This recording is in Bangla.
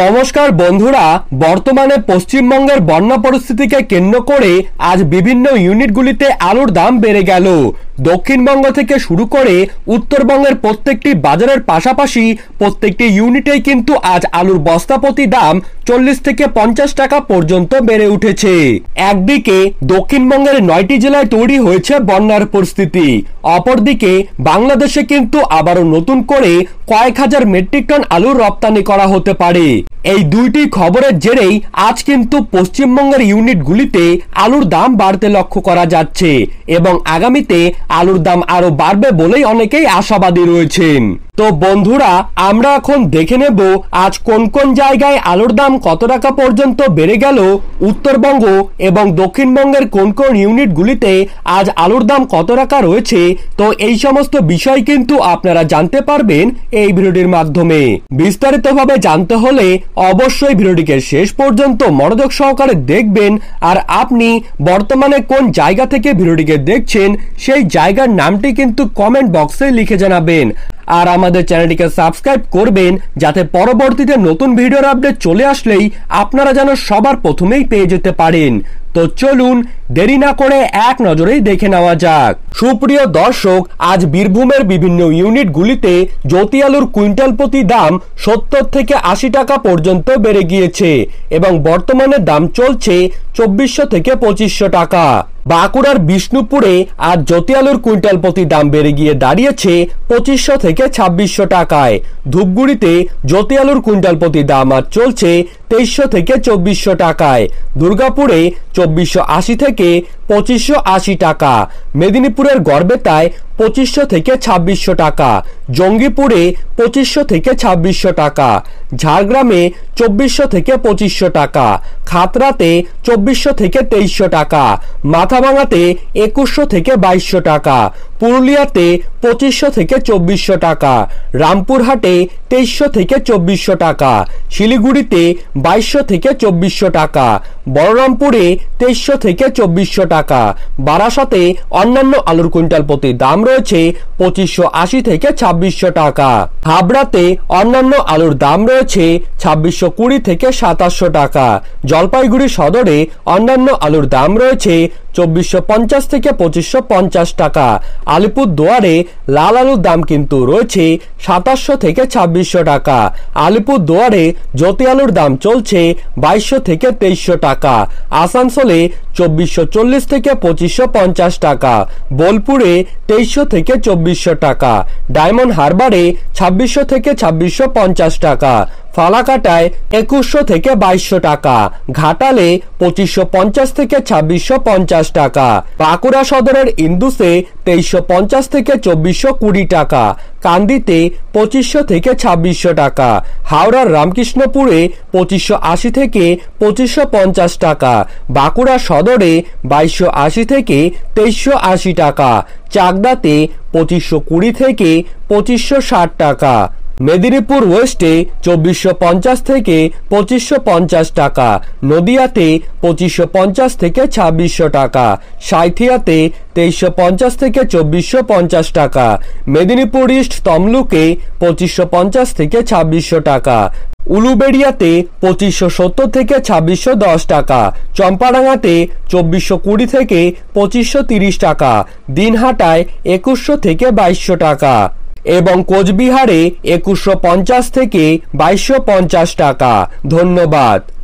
নমস্কার বন্ধুরা বর্তমানে পশ্চিমবঙ্গের বন্যা পরিস্থিতিকে কেন্দ্র করে আজ বিভিন্ন ইউনিটগুলিতে আলুর দাম বেড়ে গেল দক্ষিণবঙ্গ থেকে শুরু করে উত্তরবঙ্গের প্রত্যেকটি বাজারের পাশাপাশি প্রত্যেকটি ইউনিটেই কিন্তু আজ আলুর বস্তাপতি দাম চল্লিশ থেকে পঞ্চাশ টাকা পর্যন্ত বেড়ে উঠেছে একদিকে দক্ষিণবঙ্গের নয়টি জেলায় তৈরি হয়েছে বন্যার পরিস্থিতি অপরদিকে বাংলাদেশে কিন্তু আবারও নতুন করে কয়েক হাজার মেট্রিক টন আলু রপ্তানি করা হতে পারে এই দুইটি খবরের জেরেই আজ কিন্তু পশ্চিমবঙ্গের ইউনিটগুলিতে আলুর দাম বাড়তে লক্ষ্য করা যাচ্ছে এবং আগামীতে আলুর দাম আরও বাড়বে বলেই অনেকেই আশাবাদী রয়েছেন তো বন্ধুরা আমরা এখন দেখে নেব আজ কোন কোন জায়গায় আলুর দাম কত টাকা পর্যন্ত বেড়ে গেল উত্তরবঙ্গ এবং দক্ষিণবঙ্গের কোন কোন ইউনিটগুলিতে আজ আলুর দাম কত টাকা রয়েছে তো এই সমস্ত বিষয় কিন্তু আপনারা জানতে পারবেন এই ভিডিওটির মাধ্যমে বিস্তারিতভাবে জানতে হলে অবশ্যই ভিডিওটিকে শেষ পর্যন্ত মনোযোগ সহকারে দেখবেন আর আপনি বর্তমানে কোন জায়গা থেকে ভিডিওটিকে দেখছেন সেই জায়গার নামটি কিন্তু কমেন্ট বক্সে লিখে জানাবেন আর আমাদের চ্যানেলটিকে সাবস্ক্রাইব করবেন যাতে পরবর্তীতে নতুন ভিডিওর আপডেট চলে আসলেই আপনারা যেন সবার প্রথমেই পেয়ে যেতে পারেন তো চলুন দেরি না করে এক নজরেই দেখে নেওয়া যাক সুপ্রিয় দর্শক আজ বীরভূমের বিভিন্ন ইউনিটগুলিতে জ্যোতি আলুর কুইন্টাল প্রতি দাম সত্তর থেকে আশি টাকা পর্যন্ত বেড়ে গিয়েছে এবং বর্তমানে দাম চলছে চব্বিশশো থেকে পঁচিশশো টাকা বাঁকুড়ার বিষ্ণুপুরে আর জ্যোতি আলুর কুইন্টাল প্রতি দাম বেড়ে গিয়ে দাঁড়িয়েছে পঁচিশশো থেকে ছাব্বিশশো টাকায় ধূপগুড়িতে জ্যোতি আলুর কুইন্টাল প্রতি দাম আর চলছে তেইশশো থেকে চব্বিশশো টাকায় দুর্গাপুরে চব্বিশশো আশি থেকে পঁচিশশো আশি টাকা মেদিনীপুরের গড়বেতায় পঁচিশশো থেকে ছাব্বিশশো টাকা জঙ্গিপুরে পঁচিশশো থেকে ছাব্বিশশো টাকা ঝাড়গ্রামে চব্বিশশো থেকে পঁচিশশো টাকা খাতরাতে চব্বিশশো থেকে তেইশশো টাকা মাথাভাঙাতে একুশশো থেকে বাইশশো টাকা পুরুলিয়াতে পঁচিশশো থেকে চব্বিশশো টাকা রামপুরহাটে তেইশশো থেকে চব্বিশশো টাকা শিলিগুড়িতে বাইশশো থেকে চব্বিশশো টাকা বলরামপুরে তেইশশো থেকে চব্বিশশো টাকা বারাসাতে অন্যান্য আলুর কুইন্টাল প্রতি দাম রয়েছে পঁচিশশো আশি থেকে ছাব্বিশশো টাকা হাবড়াতে অন্যান্য আলুর দাম রয়েছে ছাব্বিশশো কুড়ি থেকে সাতাশশো টাকা জলপাইগুড়ি সদরে অন্যান্য আলুর দাম রয়েছে চব্বিশশো পঞ্চাশ থেকে পঁচিশশো পঞ্চাশ টাকা আলিপুর দুয়ারে লাল আলুর দাম কিন্তু রয়েছে সাতাশশো থেকে ছাব্বিশশো টাকা আলিপুর দুয়ারে জ্যোতি আলুর দাম চলছে বাইশশো থেকে তেইশশো টাকা টাকা আসানসোলে চব্বিশশো চল্লিশ থেকে পঁচিশশো পঞ্চাশ টাকা বোলপুরে তেইশশো থেকে চব্বিশশো টাকা ডায়মন্ড হারবারে ছাব্বিশশো থেকে ছাব্বিশশো পঞ্চাশ টাকা ফালাকাটায় একুশশো থেকে বাইশশো টাকা ঘাটালে পঁচিশশো পঞ্চাশ থেকে ছাব্বিশশো পঞ্চাশ টাকা বাঁকুড়া সদরের ইন্দুসে তেইশশো পঞ্চাশ থেকে চব্বিশশো কুড়ি টাকা কান্দিতে পঁচিশশো থেকে ছাব্বিশশো টাকা হাওড়ার রামকৃষ্ণপুরে পঁচিশশো আশি থেকে পঁচিশশো পঞ্চাশ টাকা বাঁকুড়া সদরে বাইশশো আশি থেকে তেইশশো আশি টাকা চাকদাতে পঁচিশশো কুড়ি থেকে পঁচিশশো ষাট টাকা মেদিনীপুর ওয়েস্টে চব্বিশশো পঞ্চাশ থেকে পঁচিশশো পঞ্চাশ টাকা নদিয়াতে পঁচিশশো পঞ্চাশ থেকে ছাব্বিশশো টাকা সাঁথিয়াতে তেইশশো পঞ্চাশ থেকে চব্বিশশো পঞ্চাশ টাকা মেদিনীপুর ইস্ট তমলুকে পঁচিশশো পঞ্চাশ থেকে ছাব্বিশশো টাকা উলুবেড়িয়াতে পঁচিশশো সত্তর থেকে ছাব্বিশশো দশ টাকা চম্পাডাঙ্গাতে চব্বিশশো কুড়ি থেকে পঁচিশশো তিরিশ টাকা দিনহাটায় একুশশো থেকে বাইশশো টাকা এবং কোচবিহারে একুশশো পঞ্চাশ থেকে বাইশশো পঞ্চাশ টাকা ধন্যবাদ